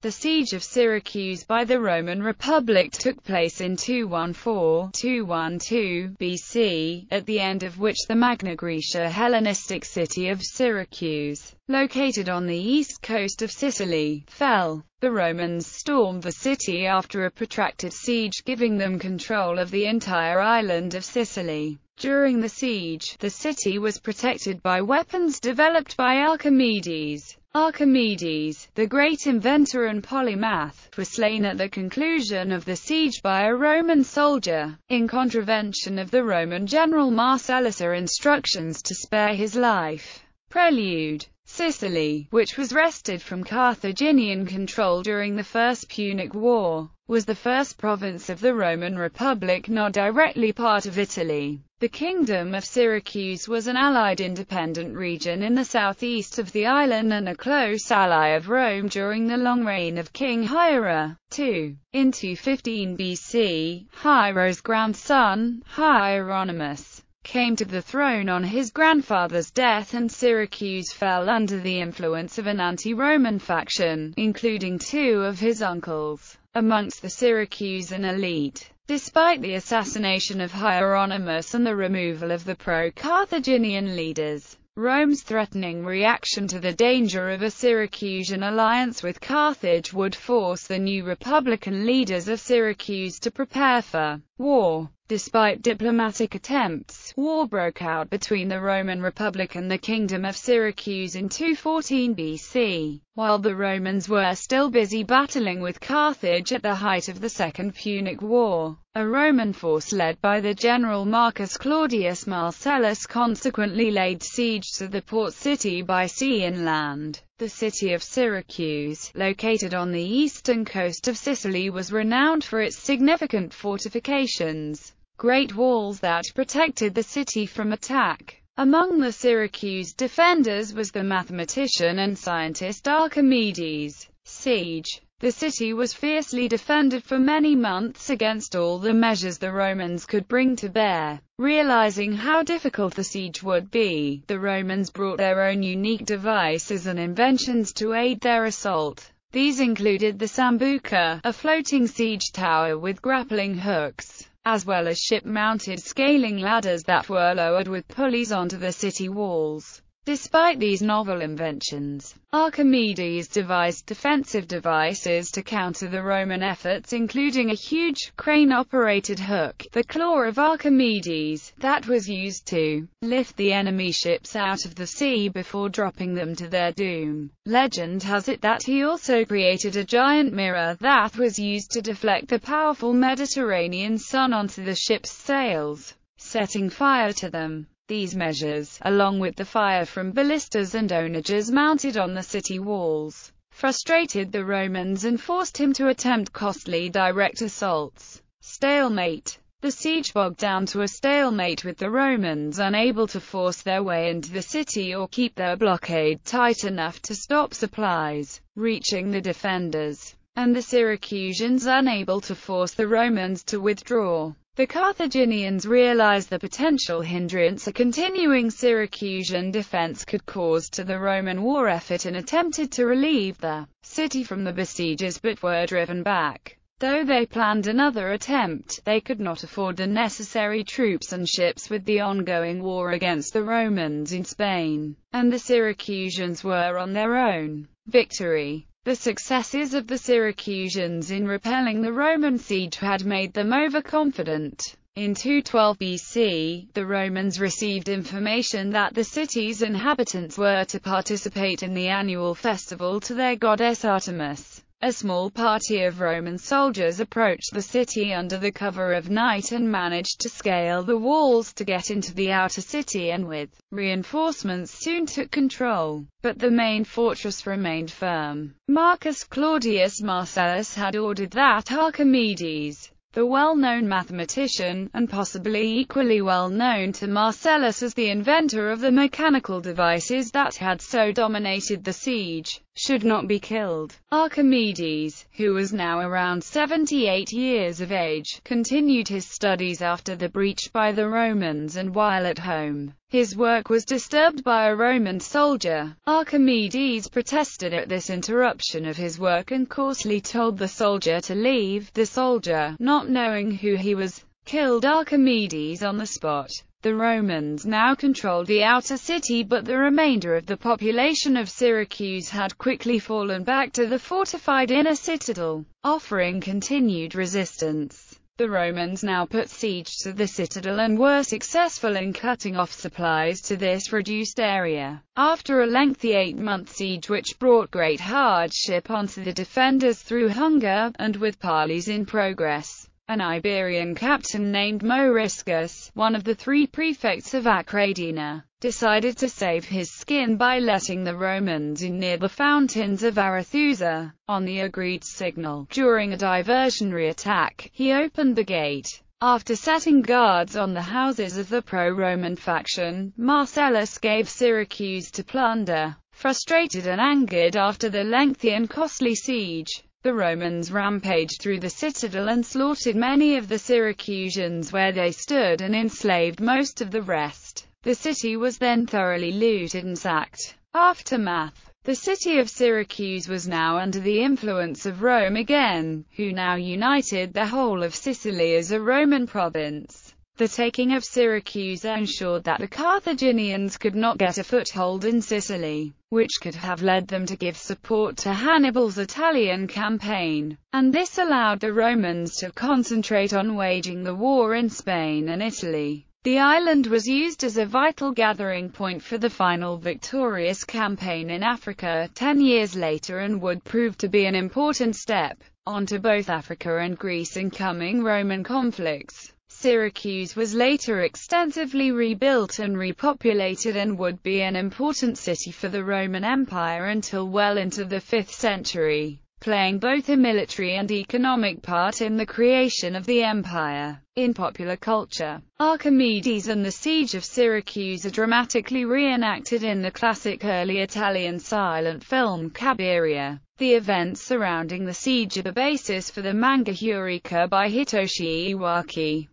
The siege of Syracuse by the Roman Republic took place in 214-212 BC, at the end of which the Magna Graecia Hellenistic city of Syracuse, located on the east coast of Sicily, fell. The Romans stormed the city after a protracted siege giving them control of the entire island of Sicily. During the siege, the city was protected by weapons developed by Archimedes. Archimedes, the great inventor and polymath, was slain at the conclusion of the siege by a Roman soldier, in contravention of the Roman general Marcellus' instructions to spare his life prelude, Sicily, which was wrested from Carthaginian control during the First Punic War, was the first province of the Roman Republic not directly part of Italy. The Kingdom of Syracuse was an allied independent region in the southeast of the island and a close ally of Rome during the long reign of King Hiera II. In 215 BC, Hiera's grandson, Hieronymus, came to the throne on his grandfather's death and Syracuse fell under the influence of an anti-Roman faction, including two of his uncles, amongst the Syracusan elite. Despite the assassination of Hieronymus and the removal of the pro-Carthaginian leaders, Rome's threatening reaction to the danger of a Syracusan alliance with Carthage would force the new Republican leaders of Syracuse to prepare for war. Despite diplomatic attempts, war broke out between the Roman Republic and the Kingdom of Syracuse in 214 BC, while the Romans were still busy battling with Carthage at the height of the Second Punic War. A Roman force led by the general Marcus Claudius Marcellus consequently laid siege to the port city by sea and land. The city of Syracuse, located on the eastern coast of Sicily was renowned for its significant fortifications great walls that protected the city from attack. Among the Syracuse defenders was the mathematician and scientist Archimedes. Siege the city was fiercely defended for many months against all the measures the Romans could bring to bear. Realizing how difficult the siege would be, the Romans brought their own unique devices and inventions to aid their assault. These included the sambuca, a floating siege tower with grappling hooks, as well as ship-mounted scaling ladders that were lowered with pulleys onto the city walls. Despite these novel inventions, Archimedes devised defensive devices to counter the Roman efforts including a huge, crane-operated hook, the claw of Archimedes, that was used to lift the enemy ships out of the sea before dropping them to their doom. Legend has it that he also created a giant mirror that was used to deflect the powerful Mediterranean sun onto the ship's sails, setting fire to them. These measures, along with the fire from ballistas and onagers mounted on the city walls, frustrated the Romans and forced him to attempt costly direct assaults. Stalemate the siege bogged down to a stalemate with the Romans unable to force their way into the city or keep their blockade tight enough to stop supplies, reaching the defenders, and the Syracusans unable to force the Romans to withdraw. The Carthaginians realized the potential hindrance a continuing Syracusan defense could cause to the Roman war effort and attempted to relieve the city from the besiegers but were driven back. Though they planned another attempt, they could not afford the necessary troops and ships with the ongoing war against the Romans in Spain, and the Syracusans were on their own. Victory the successes of the Syracusans in repelling the Roman siege had made them overconfident. In 212 BC, the Romans received information that the city's inhabitants were to participate in the annual festival to their goddess Artemis. A small party of Roman soldiers approached the city under the cover of night and managed to scale the walls to get into the outer city and with reinforcements soon took control. But the main fortress remained firm. Marcus Claudius Marcellus had ordered that Archimedes the well-known mathematician, and possibly equally well-known to Marcellus as the inventor of the mechanical devices that had so dominated the siege, should not be killed. Archimedes, who was now around 78 years of age, continued his studies after the breach by the Romans and while at home. His work was disturbed by a Roman soldier. Archimedes protested at this interruption of his work and coarsely told the soldier to leave. The soldier, not knowing who he was, killed Archimedes on the spot. The Romans now controlled the outer city but the remainder of the population of Syracuse had quickly fallen back to the fortified inner citadel, offering continued resistance. The Romans now put siege to the citadel and were successful in cutting off supplies to this reduced area. After a lengthy eight-month siege which brought great hardship onto the defenders through hunger, and with parleys in progress, an Iberian captain named Moriscus, one of the three prefects of Acradina, decided to save his skin by letting the Romans in near the fountains of Arethusa. On the agreed signal, during a diversionary attack, he opened the gate. After setting guards on the houses of the pro-Roman faction, Marcellus gave Syracuse to plunder. Frustrated and angered after the lengthy and costly siege, the Romans rampaged through the citadel and slaughtered many of the Syracusans where they stood and enslaved most of the rest. The city was then thoroughly looted and sacked. Aftermath The city of Syracuse was now under the influence of Rome again, who now united the whole of Sicily as a Roman province. The taking of Syracuse ensured that the Carthaginians could not get a foothold in Sicily, which could have led them to give support to Hannibal's Italian campaign, and this allowed the Romans to concentrate on waging the war in Spain and Italy. The island was used as a vital gathering point for the final victorious campaign in Africa ten years later and would prove to be an important step onto both Africa and Greece in coming Roman conflicts. Syracuse was later extensively rebuilt and repopulated and would be an important city for the Roman Empire until well into the 5th century playing both a military and economic part in the creation of the empire. In popular culture, Archimedes and the Siege of Syracuse are dramatically reenacted in the classic early Italian silent film Cabiria. The events surrounding the siege are the basis for the manga Eureka by Hitoshi Iwaki.